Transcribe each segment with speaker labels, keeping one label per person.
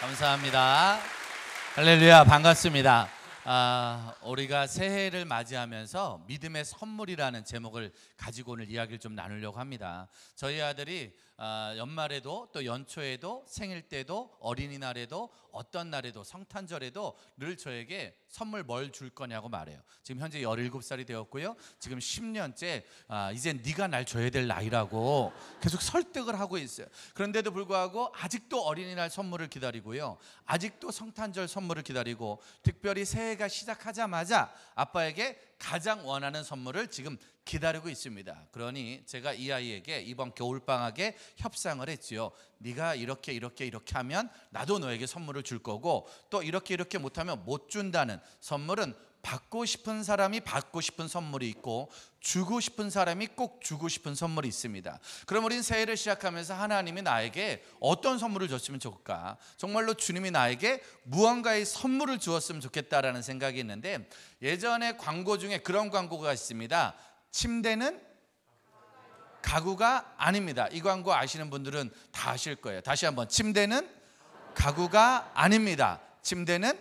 Speaker 1: 감사합니다. 할렐루야 반갑습니다. 아, 우리가 새해를 맞이하면서 믿음의 선물이라는 제목을 가지고 오늘 이야기를 좀 나누려고 합니다. 저희 아들이 아, 연말에도 또 연초에도 생일 때도 어린이날에도 어떤 날에도 성탄절에도 늘 저에게 선물 뭘 줄 거냐고 말해요. 지금 현재 17살이 되었고요. 지금 10년째 아, 이제 네가 날 줘야 될 나이라고 계속 설득을 하고 있어요. 그런데도 불구하고 아직도 어린이날 선물을 기다리고요. 아직도 성탄절 선물을 기다리고 특별히 새해가 시작하자마자 아빠에게 가장 원하는 선물을 지금 기다리고 있습니다. 그러니 제가 이 아이에게 이번 겨울방학에 협상을 했지요. 네가 이렇게 이렇게 이렇게 하면 나도 너에게 선물을 줄 거고 또 이렇게 이렇게 못하면 못 준다는 선물은 받고 싶은 사람이 받고 싶은 선물이 있고 주고 싶은 사람이 꼭 주고 싶은 선물이 있습니다. 그럼 우린 새해를 시작하면서 하나님이 나에게 어떤 선물을 줬으면 좋을까? 정말로 주님이 나에게 무언가의 선물을 주었으면 좋겠다라는 생각이 있는데 예전에 광고 중에 그런 광고가 있습니다. 침대는 가구가 아닙니다. 이 광고 아시는 분들은 다 아실 거예요. 다시 한번 침대는 가구가 아닙니다. 침대는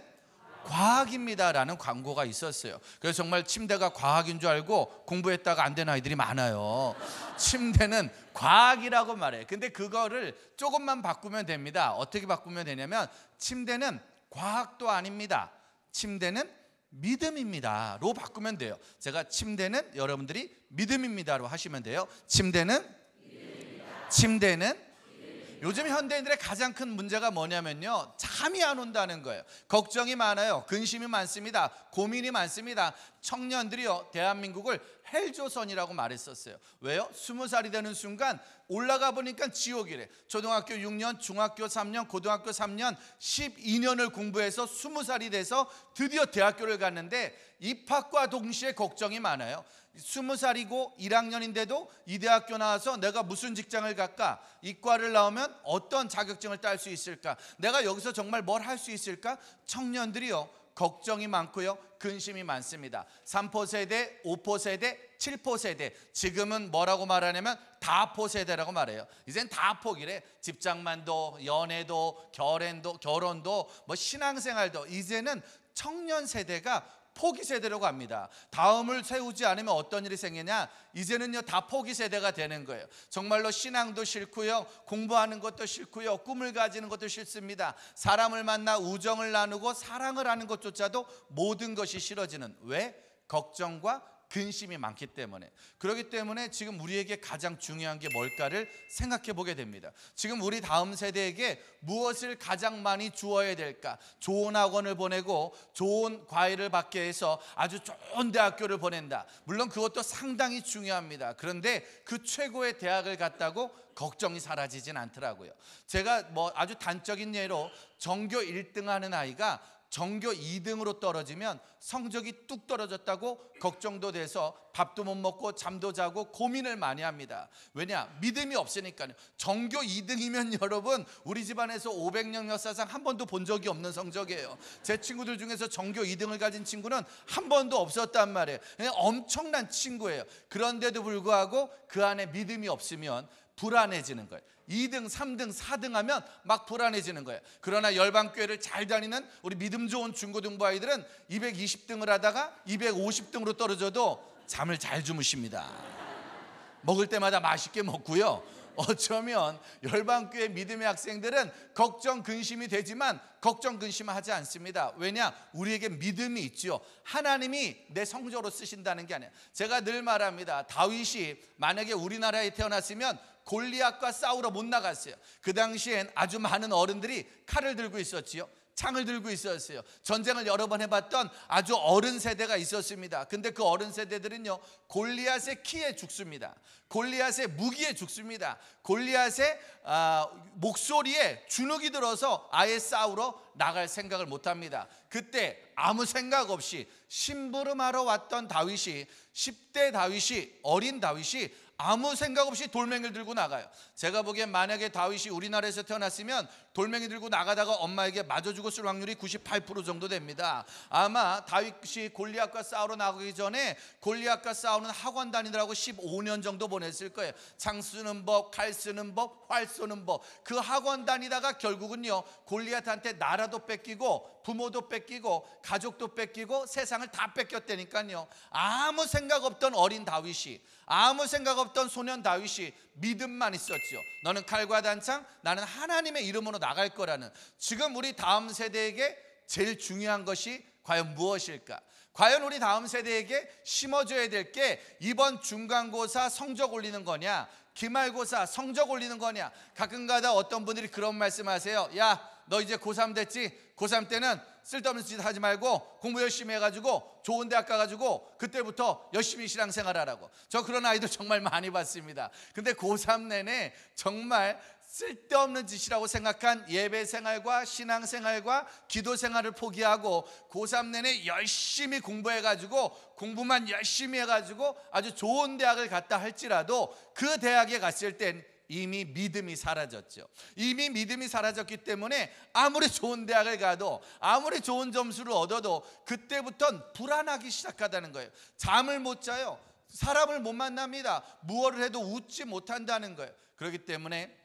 Speaker 1: 과학입니다라는 광고가 있었어요. 그래서 정말 침대가 과학인 줄 알고 공부했다가 안 된 아이들이 많아요. 침대는 과학이라고 말해. 근데 그거를 조금만 바꾸면 됩니다. 어떻게 바꾸면 되냐면 침대는 과학도 아닙니다. 침대는 믿음입니다로 바꾸면 돼요. 제가 침대는 여러분들이 믿음입니다로 하시면 돼요. 침대는 믿음입니다. 침대는 믿음입니다. 요즘 현대인들의 가장 큰 문제가 뭐냐면요. 잠이 안 온다는 거예요. 걱정이 많아요. 근심이 많습니다. 고민이 많습니다. 청년들이요. 대한민국을 헬조선이라고 말했었어요. 왜요? 스무 살이 되는 순간 올라가 보니까 지옥이래. 초등학교 6년, 중학교 3년, 고등학교 3년, 12년을 공부해서 스무 살이 돼서 드디어 대학교를 갔는데 입학과 동시에 걱정이 많아요. 스무 살이고 1학년인데도 이 대학교 나와서 내가 무슨 직장을 갈까? 이과를 나오면 어떤 자격증을 딸 수 있을까? 내가 여기서 정말 뭘 할 수 있을까? 청년들이요. 걱정이 많고요. 근심이 많습니다. 3포 세대, 5포 세대, 7포 세대. 지금은 뭐라고 말하냐면 다포 세대라고 말해요. 이젠 다 포기래. 집장만도 연애도, 결혼도, 결혼도, 뭐 신앙생활도 이제는 청년 세대가 포기 세대라고 합니다. 다음을 세우지 않으면 어떤 일이 생기냐? 이제는요 다 포기 세대가 되는 거예요. 정말로 신앙도 싫고요, 공부하는 것도 싫고요, 꿈을 가지는 것도 싫습니다. 사람을 만나 우정을 나누고 사랑을 하는 것조차도 모든 것이 싫어지는 왜? 걱정과 근심이 많기 때문에 그렇기 때문에 지금 우리에게 가장 중요한 게 뭘까를 생각해 보게 됩니다. 지금 우리 다음 세대에게 무엇을 가장 많이 주어야 될까? 좋은 학원을 보내고 좋은 과외를 받게 해서 아주 좋은 대학교를 보낸다. 물론 그것도 상당히 중요합니다. 그런데 그 최고의 대학을 갔다고 걱정이 사라지진 않더라고요. 제가 뭐 아주 단적인 예로 전교 1등 하는 아이가 전교 2등으로 떨어지면 성적이 뚝 떨어졌다고 걱정도 돼서 밥도 못 먹고 잠도 자고 고민을 많이 합니다. 왜냐? 믿음이 없으니까요. 전교 2등이면 여러분 우리 집안에서 500년 역사상 한 번도 본 적이 없는 성적이에요. 제 친구들 중에서 전교 2등을 가진 친구는 한 번도 없었단 말이에요. 엄청난 친구예요. 그런데도 불구하고 그 안에 믿음이 없으면 불안해지는 거예요. 2등, 3등, 4등 하면 막 불안해지는 거예요. 그러나 열방교회를 잘 다니는 우리 믿음 좋은 중고등부 아이들은 220등을 하다가 250등으로 떨어져도 잠을 잘 주무십니다. 먹을 때마다 맛있게 먹고요. 어쩌면 열방교회 믿음의 학생들은 걱정 근심이 되지만 걱정 근심하지 않습니다. 왜냐? 우리에게 믿음이 있죠 하나님이 내 성조로 쓰신다는 게 아니에요. 제가 늘 말합니다. 다윗이 만약에 우리나라에 태어났으면 골리앗과 싸우러 못 나갔어요. 그 당시엔 아주 많은 어른들이 칼을 들고 있었지요. 창을 들고 있었어요. 전쟁을 여러 번 해봤던 아주 어른 세대가 있었습니다. 근데 그 어른 세대들은요, 골리앗의 키에 죽습니다. 골리앗의 무기에 죽습니다. 골리앗의 아, 목소리에 주눅이 들어서 아예 싸우러 나갈 생각을 못합니다. 그때 아무 생각 없이 심부름하러 왔던 다윗이 10대 다윗이 어린 다윗이 아무 생각 없이 돌멩이를 들고 나가요. 제가 보기에 만약에 다윗이 우리나라에서 태어났으면 돌멩이 들고 나가다가 엄마에게 맞아 죽었을 확률이 98% 정도 됩니다. 아마 다윗이 골리앗과 싸우러 나가기 전에 골리앗과 싸우는 학원 다니느라고 15년 정도 보냈을 거예요. 창 쓰는 법, 칼 쓰는 법, 활쓰는 법. 그 학원 다니다가 결국은요. 골리앗한테 나라도 뺏기고 부모도 뺏기고 가족도 뺏기고 세상을 다 뺏겼다니까요. 아무 생각 없던 어린 다윗이 아무 생각 없 없던 소년 다윗이 믿음만 있었죠 너는 칼과 단창, 나는 하나님의 이름으로 나갈 거라는 지금 우리 다음 세대에게 제일 중요한 것이 과연 무엇일까? 과연 우리 다음 세대에게 심어줘야 될 게 이번 중간고사 성적 올리는 거냐? 기말고사 성적 올리는 거냐? 가끔가다 어떤 분들이 그런 말씀하세요. 야, 너 이제 고3 됐지? 고3 때는 쓸데없는 짓 하지 말고 공부 열심히 해가지고 좋은 대학 가가지고 그때부터 열심히 신앙생활 하라고. 저 그런 아이들 정말 많이 봤습니다. 근데 고3 내내 정말 쓸데없는 짓이라고 생각한 예배 생활과 신앙 생활과 기도 생활을 포기하고 고3 내내 열심히 공부해가지고 공부만 열심히 해가지고 아주 좋은 대학을 갔다 할지라도 그 대학에 갔을 땐 이미 믿음이 사라졌죠. 이미 믿음이 사라졌기 때문에 아무리 좋은 대학을 가도 아무리 좋은 점수를 얻어도 그때부터 불안하기 시작하다는 거예요. 잠을 못 자요. 사람을 못 만납니다. 무엇을 해도 웃지 못한다는 거예요. 그렇기 때문에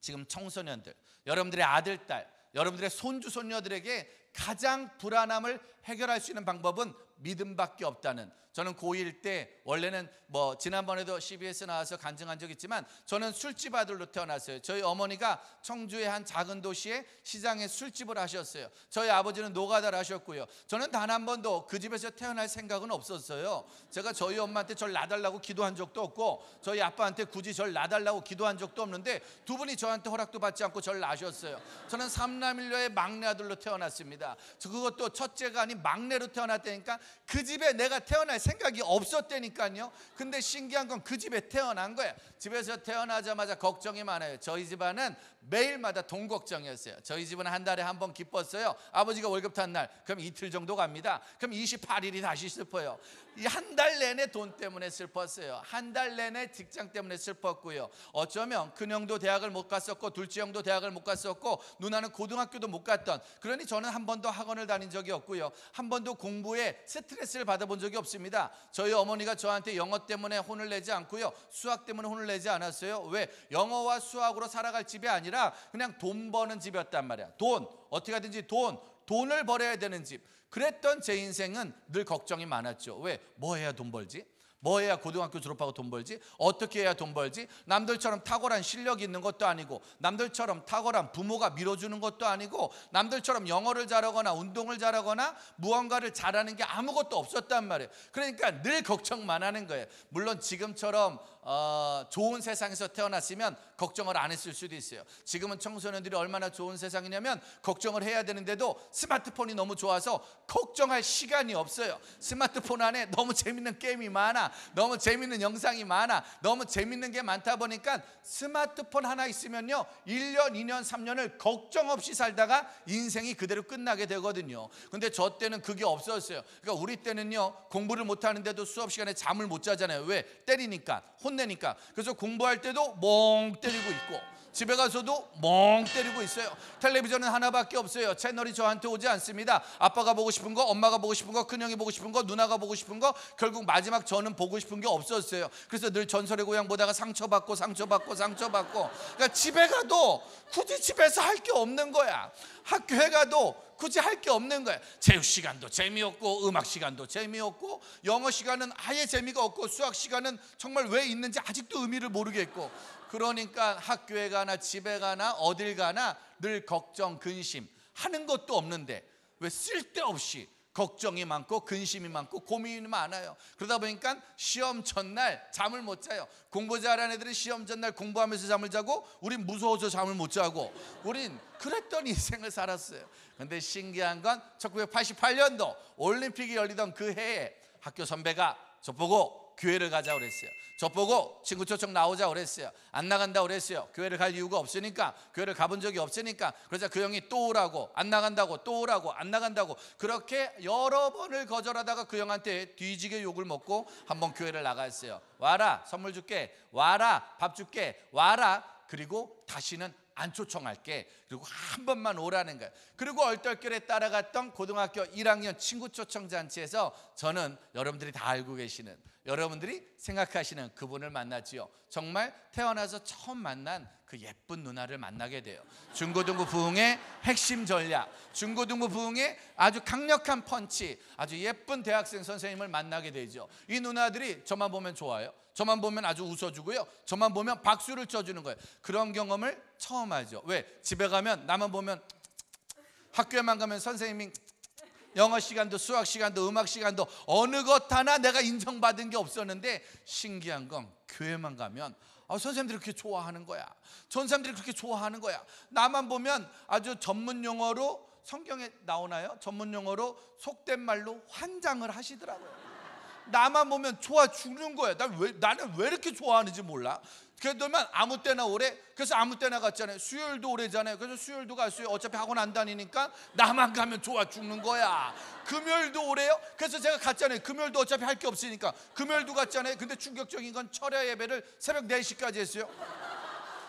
Speaker 1: 지금 청소년들, 여러분들의 아들, 딸, 여러분들의 손주, 손녀들에게 가장 불안함을 해결할 수 있는 방법은 믿음밖에 없다는 저는 고1 때 원래는 뭐 지난번에도 CBS 나와서 간증한 적 있지만 저는 술집 아들로 태어났어요. 저희 어머니가 청주의 한 작은 도시에 시장에 술집을 하셨어요. 저희 아버지는 노가다를 하셨고요. 저는 단 한 번도 그 집에서 태어날 생각은 없었어요. 제가 저희 엄마한테 절 놔달라고 기도한 적도 없고 저희 아빠한테 굳이 절 놔달라고 기도한 적도 없는데 두 분이 저한테 허락도 받지 않고 절 나셨어요. 저는 삼남일녀의 막내 아들로 태어났습니다. 그것도 첫째가 아닌 막내로 태어났다니까 그 집에 내가 태어날 생각이 없었대니까요 근데 신기한 건 그 집에 태어난 거예요. 집에서 태어나자마자 걱정이 많아요. 저희 집안은 매일마다 돈 걱정이었어요. 저희 집은 한 달에 한 번 기뻤어요. 아버지가 월급 탄 날, 그럼 이틀 정도 갑니다. 그럼 28일이 다시 슬퍼요. 이 한 달 내내 돈 때문에 슬펐어요. 한 달 내내 직장 때문에 슬펐고요. 어쩌면 큰형도 대학을 못 갔었고 둘째 형도 대학을 못 갔었고 누나는 고등학교도 못 갔던 그러니 저는 한 번도 학원을 다닌 적이 없고요. 한 번도 공부에 스트레스를 받아본 적이 없습니다. 아닙니다. 저희 어머니가 저한테 영어 때문에 혼을 내지 않고요. 수학 때문에 혼을 내지 않았어요. 왜? 영어와 수학으로 살아갈 집이 아니라 그냥 돈 버는 집이었단 말이야. 돈. 어떻게 하든지 돈. 돈을 벌어야 되는 집. 그랬던 제 인생은 늘 걱정이 많았죠. 왜? 뭐 해야 돈 벌지? 뭐 해야 고등학교 졸업하고 돈 벌지? 어떻게 해야 돈 벌지? 남들처럼 탁월한 실력이 있는 것도 아니고 남들처럼 탁월한 부모가 밀어주는 것도 아니고 남들처럼 영어를 잘하거나 운동을 잘하거나 무언가를 잘하는 게 아무것도 없었단 말이에요 그러니까 늘 걱정만 하는 거예요 물론 지금처럼 어, 좋은 세상에서 태어났으면 걱정을 안 했을 수도 있어요. 지금은 청소년들이 얼마나 좋은 세상이냐면 걱정을 해야 되는데도 스마트폰이 너무 좋아서 걱정할 시간이 없어요. 스마트폰 안에 너무 재밌는 게임이 많아. 너무 재밌는 영상이 많아. 너무 재밌는 게 많다 보니까 스마트폰 하나 있으면요. 1년, 2년, 3년을 걱정 없이 살다가 인생이 그대로 끝나게 되거든요. 근데 저 때는 그게 없었어요. 그러니까 우리 때는요. 공부를 못 하는데도 수업 시간에 잠을 못 자잖아요. 왜? 때리니까. 혼내니까. 그래서 공부할 때도 멍 때리고 있고 집에 가서도 멍 때리고 있어요. 텔레비전은 하나밖에 없어요. 채널이 저한테 오지 않습니다. 아빠가 보고 싶은 거, 엄마가 보고 싶은 거, 큰형이 보고 싶은 거, 누나가 보고 싶은 거 결국 마지막 저는 보고 싶은 게 없었어요. 그래서 늘 전설의 고향 보다가 상처받고 상처받고 상처받고 그러니까 집에 가도 굳이 집에서 할 게 없는 거야. 학교에 가도 굳이 할 게 없는 거야. 체육 시간도 재미없고 음악 시간도 재미없고 영어 시간은 아예 재미가 없고 수학 시간은 정말 왜 있는지 아직도 의미를 모르겠고 그러니까 학교에 가나 집에 가나 어딜 가나 늘 걱정, 근심 하는 것도 없는데 왜 쓸데없이 걱정이 많고 근심이 많고 고민이 많아요. 그러다 보니까 시험 전날 잠을 못 자요. 공부 잘하는 애들은 시험 전날 공부하면서 잠을 자고 우린 무서워서 잠을 못 자고 우린 그랬던 인생을 살았어요. 근데 신기한 건 1988년도 올림픽이 열리던 그 해에 학교 선배가 저보고 교회를 가자 그랬어요. 저보고 친구 초청 나오자 그랬어요. 안 나간다 그랬어요. 교회를 갈 이유가 없으니까 교회를 가본 적이 없으니까 그러자 그 형이 또 오라고 안 나간다고 또 오라고 안 나간다고 그렇게 여러 번을 거절하다가 그 형한테 뒤지게 욕을 먹고 한 번 교회를 나갔어요. 와라 선물 줄게 와라 밥 줄게 와라 그리고 다시는 안 초청할게. 그리고 한 번만 오라는 거예요. 그리고 얼떨결에 따라갔던 고등학교 1학년 친구 초청 잔치에서 저는 여러분들이 다 알고 계시는 여러분들이 생각하시는 그분을 만났지요. 정말 태어나서 처음 만난 그 예쁜 누나를 만나게 돼요. 중고등부 부흥의 핵심 전략, 중고등부 부흥의 아주 강력한 펀치, 아주 예쁜 대학생 선생님을 만나게 되죠. 이 누나들이 저만 보면 좋아요. 저만 보면 아주 웃어주고요. 저만 보면 박수를 쳐주는 거예요. 그런 경험을 처음 하죠. 왜? 집에 가면 나만 보면 학교에만 가면 선생님이 영어 시간도 수학 시간도 음악 시간도 어느 것 하나 내가 인정받은 게 없었는데 신기한 건 교회만 가면 아, 선생님들이 그렇게 좋아하는 거야. 전사님들이 그렇게 좋아하는 거야. 나만 보면 아주 전문 용어로 성경에 나오나요? 전문 용어로 속된 말로 환장을 하시더라고요. 나만 보면 좋아 죽는 거야. 난 왜, 나는 왜 이렇게 좋아하는지 몰라. 그들만 아무 때나 오래. 그래서 아무 때나 갔잖아요. 수요일도 오래잖아요. 그래서 수요일도 갈수 어차피 학원 안 다니니까 나만 가면 좋아 죽는 거야. 금요일도 오래요. 그래서 제가 갔잖아요. 금요일도 어차피 할 게 없으니까 금요일도 갔잖아요. 근데 충격적인 건 철야 예배를 새벽 4시까지 했어요.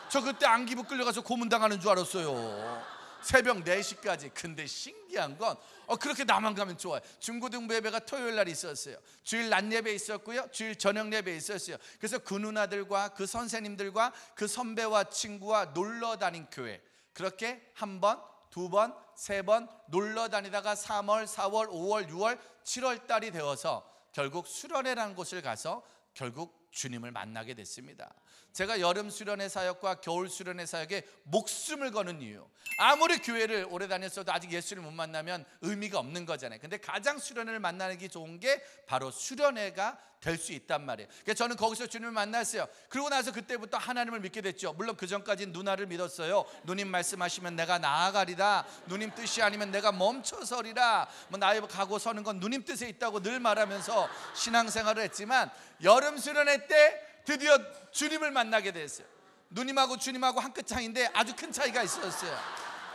Speaker 1: 저 그때 안기부 끌려가서 고문당하는 줄 알았어요. 새벽 4시까지. 근데 신기한 건 어, 그렇게 나만 가면 좋아요. 중고등 부 예배가 토요일 날 있었어요. 주일 낮 예배 있었고요. 주일 저녁 예배 있었어요. 그래서 그 누나들과 그 선생님들과 그 선배와 친구와 놀러 다닌 교회. 그렇게 한 번, 두 번, 세 번 놀러 다니다가 3월, 4월, 5월, 6월, 7월 달이 되어서 결국 수련회라는 곳을 가서 결국 주님을 만나게 됐습니다. 제가 여름 수련회 사역과 겨울 수련회 사역에 목숨을 거는 이유. 아무리 교회를 오래 다녔어도 아직 예수를 못 만나면 의미가 없는 거잖아요. 근데 가장 수련회를 만나는 게 좋은 게 바로 수련회가 될 수 있단 말이에요. 그래서 저는 거기서 주님을 만났어요. 그러고 나서 그때부터 하나님을 믿게 됐죠. 물론 그 전까지 누나를 믿었어요. 누님 말씀하시면 내가 나아가리다 누님 뜻이 아니면 내가 멈춰서리라. 뭐 나이 가고 서는 건 누님 뜻에 있다고 늘 말하면서 신앙생활을 했지만 여름 수련회 때 드디어 주님을 만나게 됐어요. 누님하고 주님하고 한 끗 차인데 아주 큰 차이가 있었어요.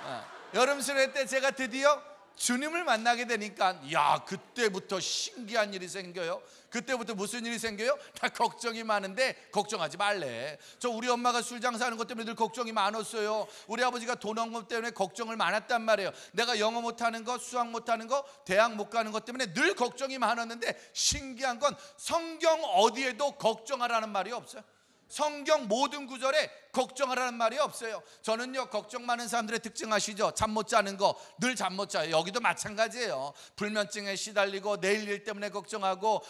Speaker 1: 어. 여름 수련회 때 제가 드디어 주님을 만나게 되니까 야 그때부터 신기한 일이 생겨요. 그때부터 무슨 일이 생겨요? 다 걱정이 많은데 걱정하지 말래. 저 우리 엄마가 술 장사하는 것 때문에 늘 걱정이 많았어요. 우리 아버지가 돈 없는 때문에 걱정을 많았단 말이에요. 내가 영어 못하는 거, 수학 못하는 거, 대학 못 가는 것 때문에 늘 걱정이 많았는데 신기한 건 성경 어디에도 걱정하라는 말이 없어요. 성경 모든 구절에 걱정하라는 말이 없어요. 저는요, 걱정 많은 사람들의 특징 아시죠? 잠 못 자는 거, 늘 잠 못 자요. 여기도 마찬가지예요. 불면증에 시달리고, 내일 일 때문에 걱정하고,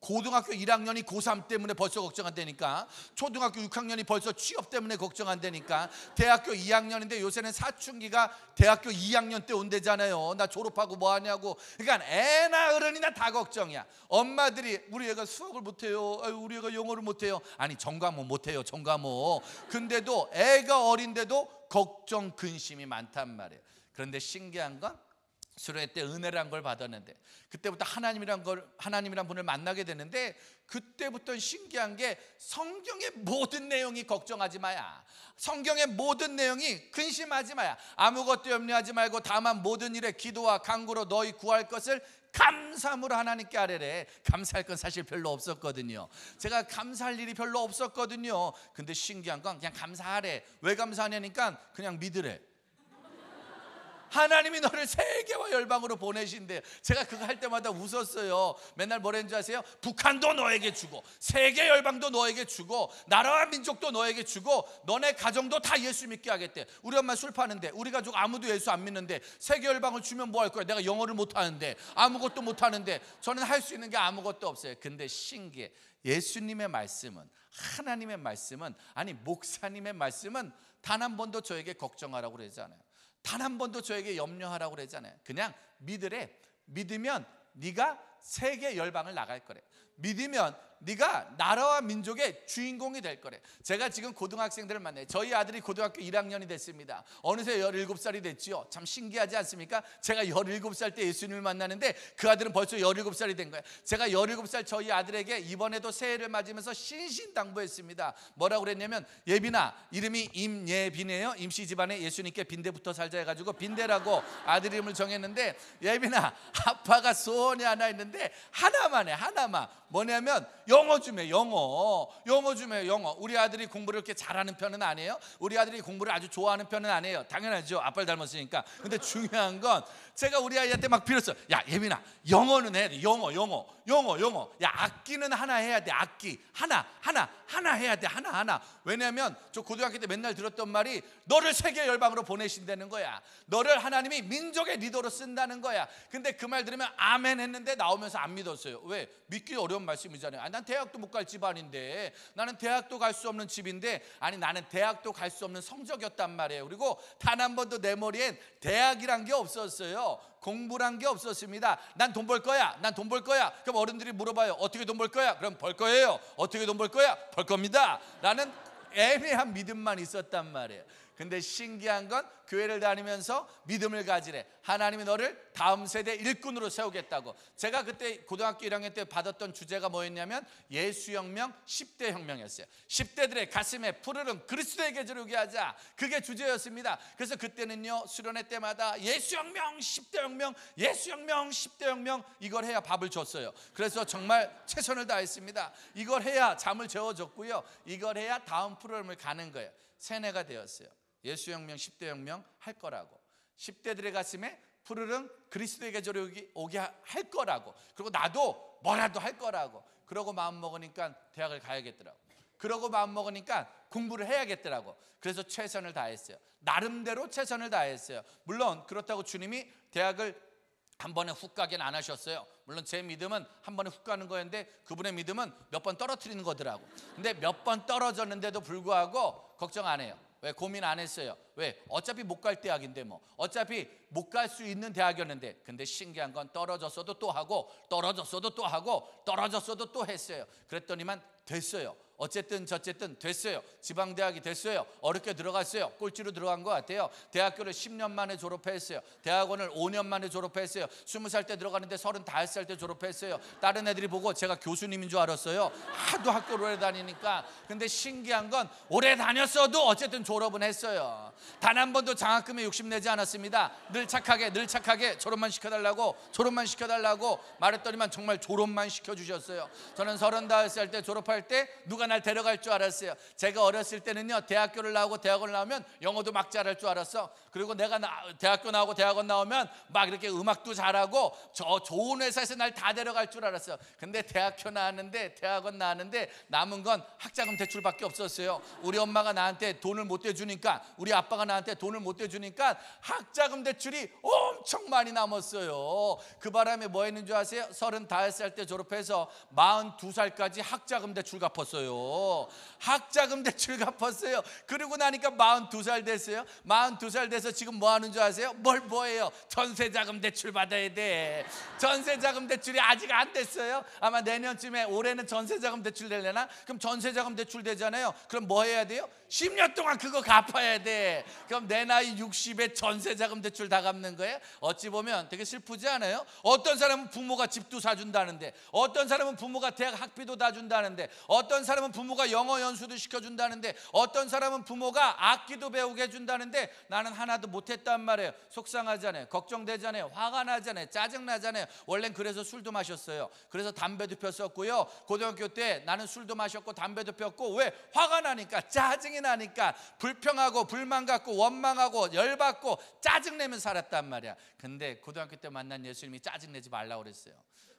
Speaker 1: 고등학교 1학년이 고3 때문에 벌써 걱정한다니까 초등학교 6학년이 벌써 취업 때문에 걱정한다니까 대학교 2학년인데 요새는 사춘기가 대학교 2학년 때 온대잖아요 나 졸업하고 뭐하냐고 그러니까 애나 어른이나 다 걱정이야 엄마들이 우리 애가 수학을 못해요 아 우리 애가 영어를 못해요 아니 전과목 못해요 전과목 근데도 애가 어린데도 걱정 근심이 많단 말이에요 그런데 신기한 건 수련회 때 은혜란 걸 받았는데 그때부터 하나님이란 걸 하나님이란 분을 만나게 되는데 그때부터 신기한 게 성경의 모든 내용이 걱정하지 마야 성경의 모든 내용이 근심하지 마야 아무것도 염려하지 말고 다만 모든 일에 기도와 간구로 너희 구할 것을 감사함으로 하나님께 아뢰래 감사할 건 사실 별로 없었거든요 제가 감사할 일이 별로 없었거든요 근데 신기한 건 그냥 감사하래 왜 감사하냐니까 그냥 믿으래 하나님이 너를 세계와 열방으로 보내신대 제가 그거 할 때마다 웃었어요. 맨날 뭐랬는지 아세요? 북한도 너에게 주고, 세계 열방도 너에게 주고, 나라와 민족도 너에게 주고, 너네 가정도 다 예수 믿게 하겠대. 우리 엄마 술 파는데, 우리 가족 아무도 예수 안 믿는데, 세계 열방을 주면 뭐 할 거야? 내가 영어를 못 하는데, 아무것도 못 하는데, 저는 할 수 있는 게 아무것도 없어요. 근데 신기해. 예수님의 말씀은 하나님의 말씀은 아니 목사님의 말씀은 단 한 번도 저에게 걱정하라고 그러지 않아요. 단한 번도 저에게 염려하라고 그랬잖아요 그냥 믿으래. 믿으면 네가 세계 열방을 나갈 거래. 믿으면 네가 나라와 민족의 주인공이 될 거래. 제가 지금 고등학생들을 만나요. 저희 아들이 고등학교 1학년이 됐습니다. 어느새 17살이 됐지요. 참 신기하지 않습니까? 제가 17살 때 예수님을 만나는데 그 아들은 벌써 17살이 된 거예요. 제가 17살 저희 아들에게 이번에도 새해를 맞으면서 신신당부했습니다. 뭐라고 그랬냐면 예빈아 이름이 임예빈이에요. 임씨 집안에 예수님께 빈대부터 살자 해가지고 빈대라고 아들 이름을 정했는데 예빈아 아빠가 소원이 하나 있는데 하나만 해 하나만 뭐냐면 영어 주면 영어. 영어 주면 영어. 우리 아들이 공부를 이렇게 잘하는 편은 아니에요. 우리 아들이 공부를 아주 좋아하는 편은 아니에요. 당연하죠. 아빠를 닮았으니까. 근데 중요한 건 제가 우리 아이한테 막빌었어 야, 예민아, 영어는 해야 돼. 영어, 영어, 영어, 영어. 야, 악기는 하나 해야 돼. 악기. 하나, 하나, 하나 해야 돼. 하나, 하나. 왜냐면 하저 고등학교 때 맨날 들었던 말이 너를 세계 열방으로 보내신다는 거야. 너를 하나님이 민족의 리더로 쓴다는 거야. 근데 그 말 들으면 아멘 했는데 나오면서 안 믿었어요. 왜? 믿기 어려운 말씀이잖아요. 아, 난 나는 대학도 못 갈 집안인데 나는 대학도 갈 수 없는 집인데 아니 나는 대학도 갈 수 없는 성적이었단 말이에요. 그리고 단 한 번도 내 머리엔 대학이란 게 없었어요. 공부란 게 없었습니다. 난 돈 벌 거야. 난 돈 벌 거야. 그럼 어른들이 물어봐요. 어떻게 돈 벌 거야? 그럼 벌 거예요. 어떻게 돈 벌 거야? 벌 겁니다. 라는 애매한 믿음만 있었단 말이에요. 근데 신기한 건 교회를 다니면서 믿음을 가지래. 하나님이 너를 다음 세대 일꾼으로 세우겠다고. 제가 그때 고등학교 1학년 때 받았던 주제가 뭐였냐면 예수혁명 10대 혁명이었어요. 10대들의 가슴에 푸르른 그리스도의 계절을 오게 하자. 그게 주제였습니다. 그래서 그때는요. 수련회 때마다 예수혁명 10대 혁명, 예수혁명 10대 혁명 이걸 해야 밥을 줬어요. 그래서 정말 최선을 다했습니다. 이걸 해야 잠을 재워줬고요. 이걸 해야 다음 프로그램을 가는 거예요. 세뇌가 되었어요. 예수혁명, 10대혁명 할 거라고 10대들의 가슴에 푸르른 그리스도의 계절이 오게 할 거라고 그리고 나도 뭐라도 할 거라고 그러고 마음먹으니까 대학을 가야겠더라고 그러고 마음먹으니까 공부를 해야겠더라고 그래서 최선을 다했어요 나름대로 최선을 다했어요 물론 그렇다고 주님이 대학을 한 번에 훅 가긴 안 하셨어요. 물론 제 믿음은 한 번에 훅 가는 거였는데 그분의 믿음은 몇 번 떨어뜨리는 거더라고. 근데 몇 번 떨어졌는데도 불구하고 걱정 안 해요. 왜 고민 안 했어요? 왜? 어차피 못 갈 대학인데 뭐. 어차피 못 갈 수 있는 대학이었는데. 근데 신기한 건 떨어졌어도 또 하고 떨어졌어도 또 하고 떨어졌어도 또 했어요. 그랬더니만 됐어요. 어쨌든 저쨌든 됐어요. 지방대학이 됐어요. 어렵게 들어갔어요. 꼴찌로 들어간 것 같아요. 대학교를 10년 만에 졸업했어요. 대학원을 5년 만에 졸업했어요. 20살 때 들어가는데 35살 때 졸업했어요. 다른 애들이 보고 제가 교수님인 줄 알았어요. 하도 학교를 오래 다니니까. 근데 신기한 건 오래 다녔어도 어쨌든 졸업은 했어요. 단 한 번도 장학금에 욕심 내지 않았습니다. 늘 착하게 늘 착하게 졸업만 시켜달라고 졸업만 시켜달라고 말했더니만 정말 졸업만 시켜주셨어요. 저는 35살 때 졸업할 때 누가 날 데려갈 줄 알았어요. 제가 어렸을 때는요, 대학교를 나오고 대학원을 나오면 영어도 막 잘할 줄 알았어. 그리고 내가 나, 대학교 나오고 대학원 나오면 막 이렇게 음악도 잘하고 저 좋은 회사에서 날 다 데려갈 줄 알았어. 요 근데 대학교 나왔는데 대학원 나왔는데 남은 건 학자금 대출밖에 없었어요. 우리 엄마가 나한테 돈을 못 대주니까 우리 아빠가 나한테 돈을 못 대주니까 학자금 대출이 엄청 많이 남았어요. 그 바람에 뭐 했는 줄 아세요? 서른 다섯 살 때 졸업해서 마흔 두 살까지 학자금 대출 갚았어요. 갚았어요. 학자금 대출 갚았어요. 그리고 나니까 42살 됐어요. 42살 돼서 지금 뭐 하는 줄 아세요? 뭘 뭐예요? 전세자금 대출 받아야 돼. 전세자금 대출이 아직 안 됐어요. 아마 내년쯤에 올해는 전세자금 대출 되려나? 그럼 전세자금 대출 되잖아요. 그럼 뭐 해야 돼요? 10년 동안 그거 갚아야 돼. 그럼 내 나이 60에 전세 자금 대출 다 갚는 거예요? 어찌 보면 되게 슬프지 않아요? 어떤 사람은 부모가 집도 사준다는데, 어떤 사람은 부모가 대학 학비도 다 준다는데, 어떤 사람은 부모가 영어 연수도 시켜준다는데, 어떤 사람은 부모가 악기도 배우게 해준다는데, 나는 하나도 못했단 말이에요. 속상하잖아요. 걱정되잖아요. 화가 나잖아요. 짜증나잖아요. 원래는 그래서 술도 마셨어요. 그래서 담배도 폈었고요. 고등학교 때 나는 술도 마셨고 담배도 폈고 왜? 화가 나니까 짜증이 나니까 불평하고 불만 갖고 원망하고 열받고 짜증내면 살았단 말이야. 근데 고등학교 때 만난 예수님이 짜증내지 말라 고 그랬어요.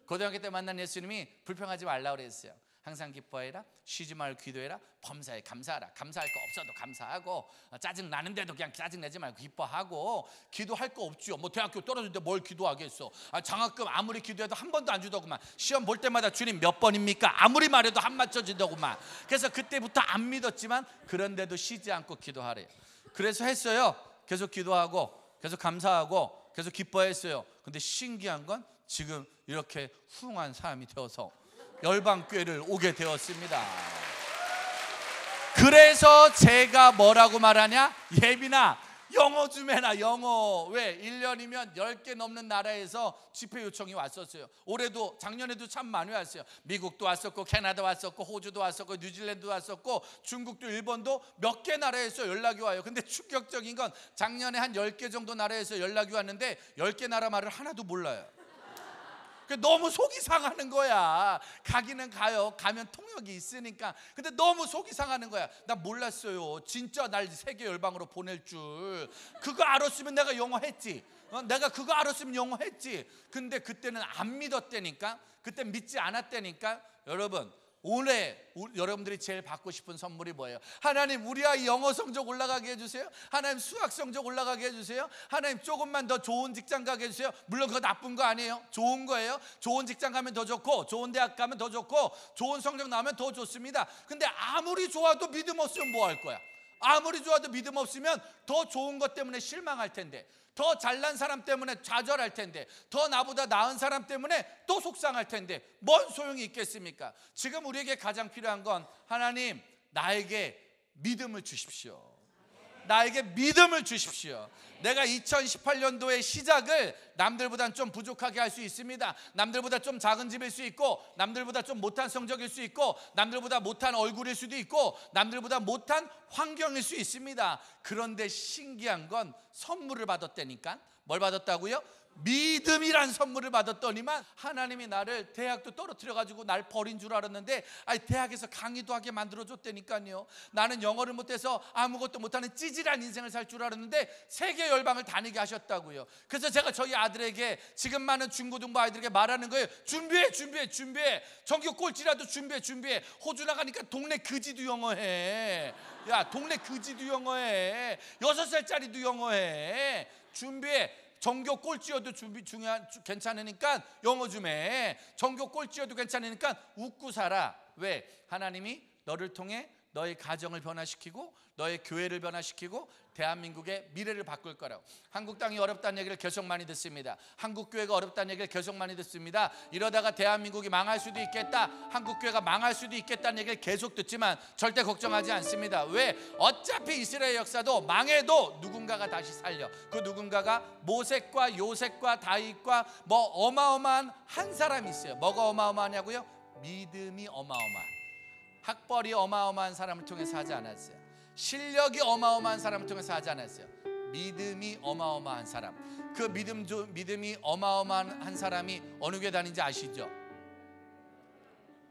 Speaker 1: 고등학교 때 만난 예수님이 불평하지 말라 고 그랬어요. 항상 기뻐해라 쉬지 말고 기도해라 범사에 감사하라 감사할 거 없어도 감사하고 어, 짜증 나는데도 그냥 짜증 내지 말고 기뻐하고 기도할 거 없지요 뭐 대학교 떨어질때뭘 기도하겠어 아, 장학금 아무리 기도해도 한 번도 안 주더구만 시험 볼 때마다 주님 몇 번입니까 아무리 말해도 한 맞춰지더구만 그래서 그때부터 안 믿었지만 그런데도 쉬지 않고 기도하래요 그래서 했어요 계속 기도하고 계속 감사하고 계속 기뻐했어요 근데 신기한 건 지금 이렇게 훌륭한 사람이 되어서 열방교회를 오게 되었습니다. 그래서 제가 뭐라고 말하냐? 예비나 영어 좀 해라 영어 왜 1년이면 10개 넘는 나라에서 집회 요청이 왔었어요 올해도 작년에도 참 많이 왔어요 미국도 왔었고 캐나다 왔었고 호주도 왔었고 뉴질랜드 왔었고 중국도 일본도 몇 개 나라에서 연락이 와요 근데 충격적인 건 작년에 한 10개 정도 나라에서 연락이 왔는데 10개 나라 말을 하나도 몰라요 그 너무 속이 상하는 거야. 가기는 가요. 가면 통역이 있으니까. 근데 너무 속이 상하는 거야. 나 몰랐어요. 진짜 날 세계 열방으로 보낼 줄. 그거 알았으면 내가 영어 했지. 어? 내가 그거 알았으면 영어 했지. 근데 그때는 안믿었대니까 그때 믿지 않았대니까 여러분, 올해 여러분들이 제일 받고 싶은 선물이 뭐예요? 하나님 우리 아이 영어 성적 올라가게 해주세요. 하나님 수학 성적 올라가게 해주세요. 하나님 조금만 더 좋은 직장 가게 해주세요. 물론 그거 나쁜 거 아니에요. 좋은 거예요. 좋은 직장 가면 더 좋고 좋은 대학 가면 더 좋고 좋은 성적 나오면 더 좋습니다. 근데 아무리 좋아도 믿음 없으면 뭐 할 거야? 아무리 좋아도 믿음 없으면 더 좋은 것 때문에 실망할 텐데 더 잘난 사람 때문에 좌절할 텐데, 더 나보다 나은 사람 때문에 또 속상할 텐데, 뭔 소용이 있겠습니까? 지금 우리에게 가장 필요한 건 하나님, 나에게 믿음을 주십시오. 나에게 믿음을 주십시오. 내가 2018년도의 시작을 남들보다좀 부족하게 할 수 있습니다. 남들보다 좀 작은 집일 수 있고, 남들보다 좀 못한 성적일 수 있고, 남들보다 못한 얼굴일 수도 있고, 남들보다 못한 환경일 수 있습니다. 그런데 신기한 건 선물을 받았다니까. 뭘 받았다고요? 믿음이란 선물을 받았더니만 하나님이 나를 대학도 떨어뜨려 가지고 날 버린 줄 알았는데 아니 대학에서 강의도 하게 만들어 줬다니까요. 나는 영어를 못해서 아무것도 못하는 찌질한 인생을 살 줄 알았는데 세계 열방을 다니게 하셨다고요. 그래서 제가 저희 아들에게 지금 많은 중고등부 아이들에게 말하는 거예요. 준비해, 준비해, 준비해. 전교 꼴찌라도 준비해, 준비해. 호주 나가니까 동네 그지도 영어해. 야, 동네 그지도 영어해. 여섯 살짜리도 영어해. 준비해. 종교 꼴찌여도 준비 중요한 괜찮으니까 영어 좀 해. 전교 꼴찌여도 괜찮으니까 웃고 살아. 왜? 하나님이 너를 통해 너의 가정을 변화시키고 너의 교회를 변화시키고 대한민국의 미래를 바꿀 거라고 한국 땅이 어렵다는 얘기를 계속 많이 듣습니다 한국 교회가 어렵다는 얘기를 계속 많이 듣습니다 이러다가 대한민국이 망할 수도 있겠다 한국 교회가 망할 수도 있겠다는 얘기를 계속 듣지만 절대 걱정하지 않습니다 왜? 어차피 이스라엘 역사도 망해도 누군가가 다시 살려 그 누군가가 모색과 요색과 다윗과 뭐 어마어마한 한 사람이 있어요 뭐가 어마어마하냐고요? 믿음이 어마어마한 학벌이 어마어마한 사람을 통해서 하지 않았어요 실력이 어마어마한 사람을 통해서 하지 않았어요. 믿음이 어마어마한 사람. 그 믿음 믿음이 어마어마한 사람이 어느 교회 다닌지 아시죠?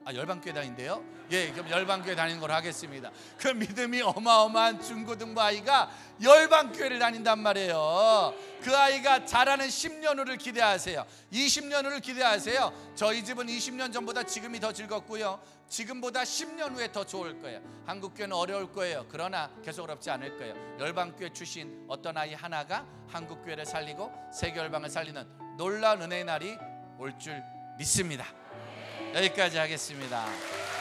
Speaker 1: 아 열방교회 다닌데요? 예, 그럼 열방교회 다니는 걸 하겠습니다. 그 믿음이 어마어마한 중고등부 아이가 열방교회를 다닌단 말이에요. 그 아이가 자라는 10년 후를 기대하세요. 20년 후를 기대하세요. 저희 집은 20년 전보다 지금이 더 즐겁고요. 지금보다 10년 후에 더 좋을 거예요. 한국교회는 어려울 거예요. 그러나 계속 어렵지 않을 거예요. 열방교회 출신 어떤 아이 하나가 한국교회를 살리고 세계열방을 살리는 놀라운 은혜의 날이 올 줄 믿습니다. 여기까지 하겠습니다.